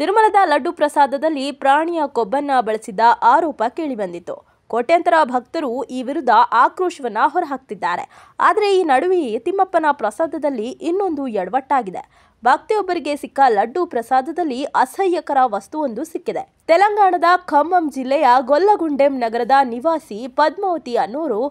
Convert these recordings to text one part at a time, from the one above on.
ತಿರುಮಲದ ಲಡ್ಡು ಪ್ರಸಾದದಲ್ಲಿ ಪ್ರಾಣಿಯ ಕೊಬ್ಬನ್ನ ಬಳಸಿದ ಆರೋಪ ಕೇಳಿಬಂದಿತ್ತು ಕೋಟ್ಯಂತರ ಭಕ್ತರು ಈ ವಿರುದ್ಧ ಆಕ್ರೋಶವನ್ನ ಹೊರಹಾಕ್ತಿದ್ದಾರೆ ಆದರೆ ಈ ನಡುವೆಯೇ ತಿಮ್ಮಪ್ಪನ ಪ್ರಸಾದದಲ್ಲಿ ಇನ್ನೊಂದು ಎಡವಟ್ಟಾಗಿದೆ ಭಕ್ತಿಯೊಬ್ಬರಿಗೆ ಸಿಕ್ಕ ಲಡ್ಡು ಪ್ರಸಾದದಲ್ಲಿ ಅಸಹ್ಯಕರ ವಸ್ತುವೊಂದು ಸಿಕ್ಕಿದೆ ತೆಲಂಗಾಣದ ಖಮ್ಮಂ ಜಿಲ್ಲೆಯ ಗೊಲ್ಲಗುಂಡೆಂ ನಗರದ ನಿವಾಸಿ ಪದ್ಮಾವತಿ ಅನ್ನೋರು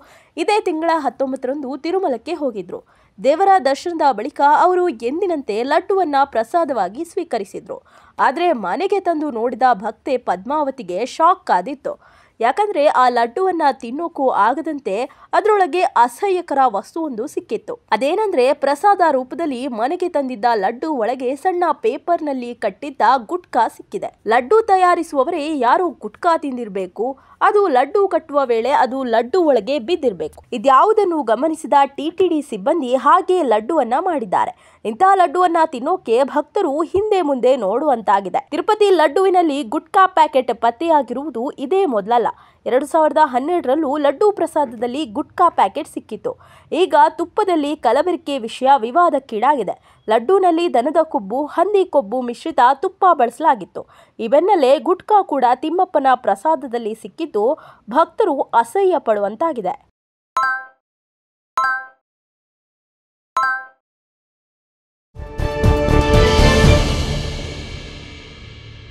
ಇದೇ ತಿಂಗಳ ಹತ್ತೊಂಬತ್ತರಂದು ತಿರುಮಲಕ್ಕೆ ಹೋಗಿದ್ರು ದೇವರ ದರ್ಶನದ ಬಳಿಕ ಅವರು ಎಂದಿನಂತೆ ಲಡ್ಡುವನ್ನು ಪ್ರಸಾದವಾಗಿ ಸ್ವೀಕರಿಸಿದ್ರು ಆದರೆ ಮನೆಗೆ ತಂದು ನೋಡಿದ ಭಕ್ತೆ ಪದ್ಮಾವತಿಗೆ ಶಾಕ್ ಆದಿತ್ತು ಯಾಕಂದ್ರೆ ಆ ಲಡ್ಡುವನ್ನು ತಿನ್ನೋಕ್ಕೂ ಆಗದಂತೆ ಅದರೊಳಗೆ ಅಸಹ್ಯಕರ ವಸ್ತುವೊಂದು ಸಿಕ್ಕಿತ್ತು ಅದೇನಂದ್ರೆ ಪ್ರಸಾದ ರೂಪದಲ್ಲಿ ಮನೆಗೆ ತಂದಿದ್ದ ಲಡ್ಡು ಒಳಗೆ ಸಣ್ಣ ಪೇಪರ್ನಲ್ಲಿ ಕಟ್ಟಿದ್ದ ಗುಟ್ಕಾ ಸಿಕ್ಕಿದೆ ಲಡ್ಡು ತಯಾರಿಸುವವರೇ ಯಾರು ಗುಟ್ಕಾ ತಿಂದಿರಬೇಕು ಅದು ಲಡ್ಡು ಕಟ್ಟುವ ವೇಳೆ ಅದು ಲಡ್ಡು ಒಳಗೆ ಬಿದ್ದಿರಬೇಕು ಇದ್ಯಾವುದನ್ನು ಗಮನಿಸಿದ ಟಿಟಿಡಿ ಸಿಬ್ಬಂದಿ ಹಾಗೆ ಲಡ್ಡುವನ್ನ ಮಾಡಿದ್ದಾರೆ ಇಂತಹ ಲಡ್ಡುವನ್ನ ತಿನ್ನೋಕೆ ಭಕ್ತರು ಹಿಂದೆ ಮುಂದೆ ನೋಡುವಂತಾಗಿದೆ ತಿರುಪತಿ ಲಡ್ಡುವಿನಲ್ಲಿ ಗುಟ್ಕಾ ಪ್ಯಾಕೆಟ್ ಪತ್ತೆಯಾಗಿರುವುದು ಇದೇ ಮೊದಲಲ್ಲ ಎರಡು ಸಾವಿರದ ಹನ್ನೆರಡರಲ್ಲೂ ಲಡ್ಡು ಪ್ರಸಾದದಲ್ಲಿ ಗುಟ್ಕಾ ಪ್ಯಾಕೆಟ್ ಸಿಕ್ಕಿತ್ತು ಈಗ ತುಪ್ಪದಲ್ಲಿ ಕಲಬೆರಕೆ ವಿಷಯ ವಿವಾದಕ್ಕೀಡಾಗಿದೆ ಲಡ್ಡೂನಲ್ಲಿ ದನದ ಕೊಬ್ಬು ಹಂದಿ ಕೊಬ್ಬು ಮಿಶ್ರಿತ ತುಪ್ಪ ಬಳಸಲಾಗಿತ್ತು ಈ ಬೆನ್ನಲ್ಲೇ ಗುಟ್ಕಾ ಕೂಡ ತಿಮ್ಮಪ್ಪನ ಪ್ರಸಾದದಲ್ಲಿ ಸಿಕ್ಕಿದ್ದು ಭಕ್ತರು ಅಸಹ್ಯ ಪಡುವಂತಾಗಿದೆ